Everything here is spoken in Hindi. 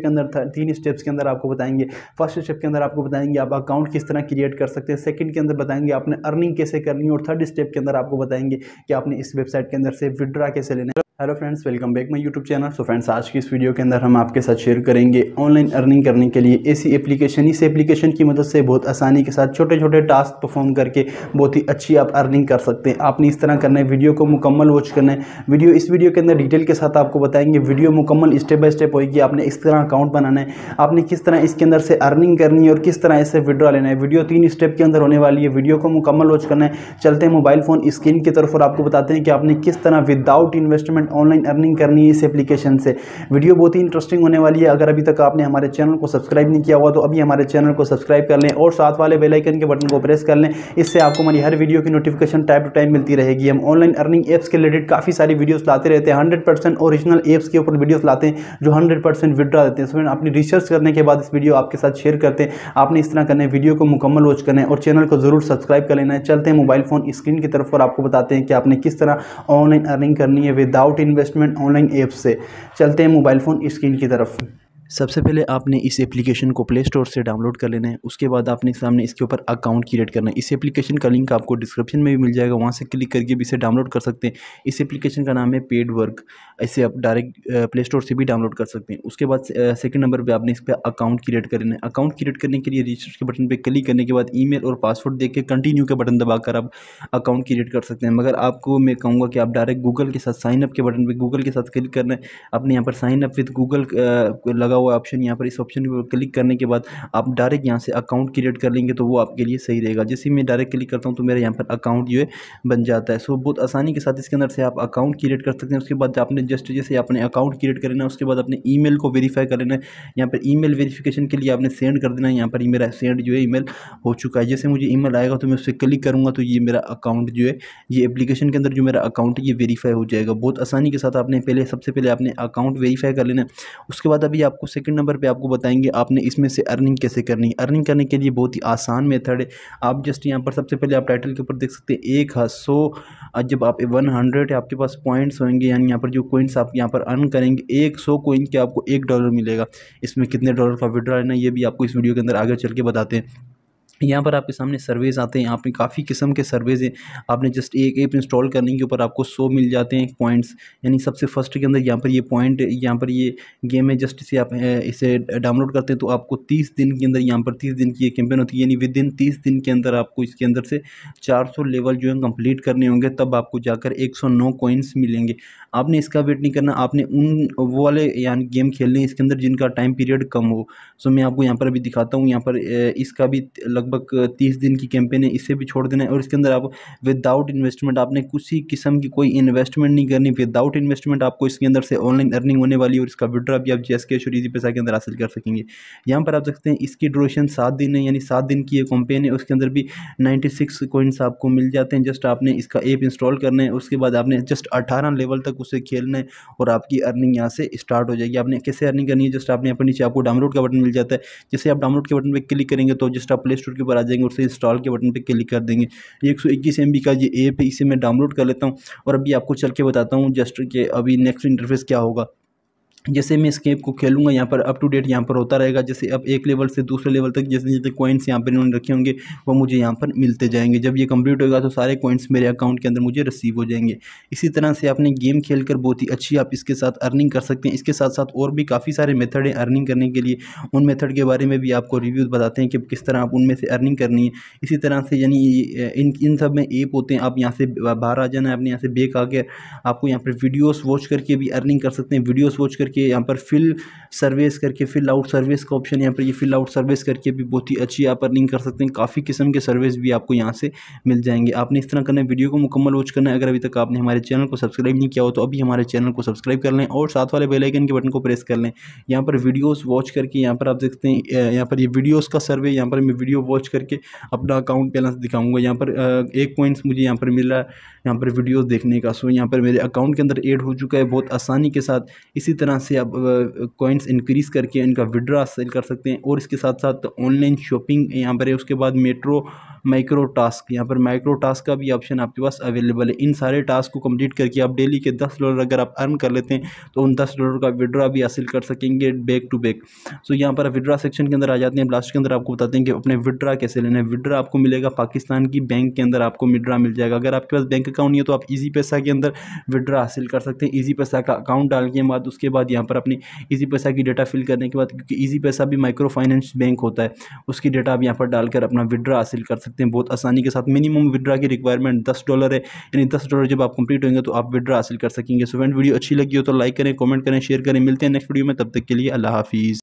के अंदर था तीन स्टेप्स के अंदर आपको बताएंगे फर्स्ट स्टेप के अंदर आपको बताएंगे आप अकाउंट किस तरह क्रिएट कर सकते हैं सेकंड के अंदर बताएंगे आपने अर्निंग कैसे करनी है और थर्ड स्टेप के अंदर आपको बताएंगे कि आपने इस वेबसाइट के अंदर से विड्रा कैसे लेना hello friends welcome back my YouTube channel so friends आज की इस वीडियो के अंदर हम आपके साथ शेयर करेंगे ऑनलाइन अर्निंग करने के लिए ऐसी एप्लीकेशन इस एप्लीकेशन की मदद से बहुत आसानी के साथ छोटे छोटे टास्क परफॉर्म करके बहुत ही अच्छी आप अर्निंग कर सकते हैं आपने इस तरह करना है वीडियो को मुकम्मल वॉच करना है वीडियो इस वीडियो के अंदर डिटेल के साथ आपको बताएंगे वीडियो मुकम्मल स्टेप बाई स्टेप होगी आपने इस तरह अकाउंट बनाना है आपने किस तरह इसके अंदर से अर्निंग करनी है और किस तरह इससे विड्रॉ लेना है वीडियो तीन स्टेप के अंदर होने वाली है वीडियो को मुकम्मल वॉच करना है चलते हैं मोबाइल फ़ोन स्क्रीन की तरफ और आपको बताते हैं कि आपने किस तरह without investment payment online earning करनी है इस एप्लीकेशन से वीडियो बहुत ही इंटरेस्टिंग होने वाली है अगर अभी तक आपने हमारे चैनल को सब्सक्राइब नहीं किया हुआ तो अभी हमारे चैनल को सब्सक्राइब कर लें और साथ वाले बेलाइकन के बटन को प्रेस कर लें इससे आपको हमारी हर वीडियो की नोटिफिकेशन टाइम टू टाइम मिलती रहेगी हम ऑनलाइन अर्निंग एप्स के रिलेटेड काफ़ी सारी वीडियोस लाते रहते हैं हंड्रेड परसेंट ओरिजिनल ऐप्स के ऊपर वीडियोज लाते हैं जो हंड्रेड परसेंट विड्रा देते हैं अपनी रिसर्च करने के बाद इस वीडियो आपके साथ शेयर करते हैं आपने इस तरह करने वीडियो को मुकम्मल वॉच करें और चैनल को ज़रूर सब्सक्राइब कर लेना है चलते हैं मोबाइल फ़ोन स्क्रीन की तरफ और आपको बताते हैं कि आपने किस तरह ऑनलाइन अर्निंग करनी है without without investment online app से चलते हैं मोबाइल फ़ोन स्क्रीन की तरफ सबसे पहले आपने इस एप्लीकेशन को प्ले स्टोर से डाउनलोड कर लेना है उसके बाद आपने सामने इसके ऊपर अकाउंट क्रिएट करना है इस एप्लीकेशन का लिंक आपको डिस्क्रिप्शन में भी मिल जाएगा वहाँ से क्लिक करके भी इसे डाउनलोड कर सकते हैं इस एप्लीकेशन का नाम है पेड वर्क इसे आप डायरेक्ट प्ले स्टोर से भी डाउनलोड कर सकते हैं उसके बाद सेकंड नंबर पर आपने इस पर अकाउंट क्रिएट कर लेना है अकाउंट क्रिएट करने के लिए रजिस्टर के बटन पर क्लिक करने के बाद ई और पासवर्ड देख के कंटिन्यू के बटन दबाकर आप अकाउंट क्रिएट कर सकते हैं मगर आपको मैं कहूँगा कि आप डायरेक्ट गूगल के साथ साइनअप के बटन पर गूगल के साथ क्लिक करना है आपने यहाँ पर साइनअप विथ गूगल लगा लगा हुआ ऑप्शन यहाँ पर इस ऑप्शन पर क्लिक करने के बाद आप डायरेक्ट यहाँ से अकाउंट क्रिएट कर लेंगे तो वो आपके लिए सही रहेगा जैसे मैं डायरेक्ट क्लिक करता हूँ तो मेरा यहाँ पर अकाउंट जो है बन जाता है सो बहुत आसानी के साथ इसके अंदर से आप अकाउंट क्रिएट कर सकते हैं उसके बाद आपने जस्ट जैसे अपने अकाउंट क्रिएट कर लेना उसके बाद अपने ई को वेरीफाई कर लेना है यहाँ पर ई वेरीफिकेशन के लिए आपने सेंड कर देना है यहाँ पर मेरा सेंड जो है ई हो चुका है जैसे मुझे ई आएगा तो मैं उससे क्लिक करूँगा तो ये मेरा अकाउंट जो है ये एप्लीकेशन के अंदर जो मेरा अकाउंट ये वेरीफाई हो जाएगा बहुत आसानी के साथ आपने पहले सबसे पहले आपने अकाउंट वेरीफाई कर लेना उसके बाद अभी आपको आपको सेकंड नंबर पे आपको बताएंगे आपने इसमें से अर्निंग कैसे करनी है अर्निंग करने के लिए बहुत ही आसान मेथड है आप जस्ट यहाँ पर सबसे पहले आप टाइटल के ऊपर देख सकते हैं एक है सौ जब आप वन हंड्रेड आपके पास पॉइंट्स होंगे यानी यहाँ पर जो कोइंस आप यहाँ पर अर्न करेंगे एक सौ कोइन के आपको एक डॉलर मिलेगा इसमें कितने डॉलर का विड्रा लेना ये भी आपको इस वीडियो के अंदर आगे चल के बताते हैं यहाँ पर आपके सामने सर्वेज आते हैं यहाँ काफ़ी किस्म के सर्वेज हैं आपने जस्ट एक ऐप इंस्टॉल करने के ऊपर आपको सो मिल जाते हैं पॉइंट्स यानी सबसे फर्स्ट के अंदर यहाँ पर ये पॉइंट यहाँ पर ये गेम है जस्ट इसे आप इसे डाउनलोड करते हैं तो आपको तीस दिन के अंदर यहाँ पर तीस दिन की ये कैंपेन होती है यानी विद इन तीस दिन के अंदर आपको इसके अंदर से चार सौ लेवल जो है कम्प्लीट करने होंगे तब आपको जाकर एक सौ नौ मिलेंगे आपने इसका वेट नहीं करना आपने उन वो वाले यानी गेम खेलने इसके अंदर जिनका टाइम पीरियड कम हो सो मैं आपको यहाँ पर अभी दिखाता हूँ यहाँ पर इसका भी लग लगभग तीस दिन की कैंपेन है इसे भी छोड़ देना है और इसके अंदर आप विदाउट इन्वेस्टमेंट आपने किसी किस्म की कोई इन्वेस्टमेंट नहीं करनी विदाउट इन्वेस्टमेंट आपको इसके अंदर से ऑनलाइन अर्निंग होने वाली और इसका विड्रा भी आप जैस के शरीजी पैसा के अंदर हासिल कर सकेंगे यहाँ पर आप सकते हैं इसकी ड्यूरेशन सात दिन है यानी सात दिन की ये कंपेन है उसके अंदर भी नाइन्टी सिक्स कोइंस आपको मिल जाते हैं जस्ट आपने इसका ऐप इंस्टॉल करना है उसके बाद आपने जस्ट अठारह लेवल तक उसे खेलना है और आपकी अर्निंग यहाँ से स्टार्ट हो जाएगी आपने कैसे अर्निंग करनी है जस्ट आपने अपने नीचे आपको डाउनलोड का बटन मिल जाता है जैसे आप डाउनलोड के बटन पर क्लिक करेंगे तो जस्ट आप प्ले स्टोर के ऊपर आ जाएंगे और इंस्टॉल के बटन पर क्लिक कर देंगे एक सौ इक्कीस एम बी का ये ऐप है इसे मैं डाउनलोड कर लेता हूँ और अभी आपको चल के बताता हूँ जस्ट के अभी नेक्स्ट इंटरफेस क्या होगा जैसे मैं इस गेम को खेलूँगा यहाँ पर अप टू डेट यहाँ पर होता रहेगा जैसे अब एक लेवल से दूसरे लेवल तक जैसे जैसे कॉइन्स यहाँ पर इन्होंने रखे होंगे वो मुझे यहाँ पर मिलते जाएंगे जब ये कंप्लीट होगा तो सारे कॉइन्स मेरे अकाउंट के अंदर मुझे रिसीव हो जाएंगे इसी तरह से आपने गेम खेल कर बहुत ही अच्छी आप इसके साथ अर्निंग कर सकते हैं इसके साथ साथ और भी काफ़ी सारे मेथड हैं अर्निंग करने के लिए उन मेथड के बारे में भी आपको रिव्यूज़ बताते हैं कि किस तरह आप उनमें से अर्निंग करनी है इसी तरह से यानी इन इन सब में ऐप होते हैं आप यहाँ से बाहर आ जाना है आपने यहाँ से बेक आकर आपको यहाँ पर वीडियोज़ वॉच करके भी अर्निंग कर सकते हैं वीडियोज़ वॉच करके करके यहाँ पर फिल सर्विस करके फिल आउट सर्विस का ऑप्शन यहाँ पर ये फिल आउट सर्विस करके भी बहुत ही अच्छी आप अर्निंग कर सकते हैं काफ़ी किस्म के सर्विस भी आपको यहाँ से मिल जाएंगे आपने इस तरह करना है वीडियो को मुकम्मल वॉच करना है अगर अभी तक आपने हमारे चैनल को सब्सक्राइब नहीं किया हो तो अभी हमारे चैनल को सब्सक्राइब कर लें और साथ वाले बेलाइकन के बटन को प्रेस कर लें यहाँ पर वीडियोज़ वॉच करके यहाँ पर आप देखते हैं यहाँ पर ये वीडियोज़ का सर्वे यहाँ पर मैं वीडियो वॉच करके अपना अकाउंट बैलेंस दिखाऊंगा यहाँ पर एक पॉइंट्स मुझे यहाँ पर मिला यहाँ पर वीडियोज देखने का सो यहाँ पर मेरे अकाउंट के अंदर एड हो चुका है बहुत आसानी के साथ इसी तरह से आप कॉइन्स इंक्रीज़ करके इनका विड्रा सेल कर सकते हैं और इसके साथ साथ ऑनलाइन शॉपिंग यहाँ पर है उसके बाद मेट्रो माइक्रो टास्क यहाँ पर माइक्रो टास्क का भी ऑप्शन आपके पास अवेलेबल है इन सारे टास्क को कंप्लीट करके आप डेली के दस डॉलर अगर आप अर्न कर लेते हैं तो उन दस डॉलर का विड्रा भी हासिल कर सकेंगे बैक टू बैक सो यहाँ पर विड्रा सेक्शन के अंदर आ जाते हैं लास्ट के अंदर आपको बताते हैं कि अपने विड्रा कैसे लेना है विड्रा आपको मिलेगा पाकिस्तान की बैंक के अंदर आपको विड्रा मिल जाएगा अगर आपके पास बैंक अकाउंट नहीं है तो आप ईजी पैसा के अंदर विड्रा हासिल कर सकते हैं ईजी पैसा का अकाउंट डाल के बाद उसके बाद यहाँ पर अपनी ईजी पैसा की डेटा फिल करने के बाद क्योंकि ईजी पैसा भी माइक्रो फाइनेंस बैंक होता है उसकी डेटा आप यहाँ पर डालकर अपना विड्रा हासिल कर सकते सकते हैं बहुत आसानी के साथ मिनिमम विड्रा की रिक्वायरमेंट दस डॉलर है यानी दस डॉलर जब आप कंप्लीट होंगे तो आप विड्रा हासिल कर सकेंगे सो फ्रेंड वीडियो अच्छी लगी हो तो लाइक करें कमेंट करें शेयर करें मिलते हैं नेक्स्ट वीडियो में तब तक के लिए अल्लाह हाफिज़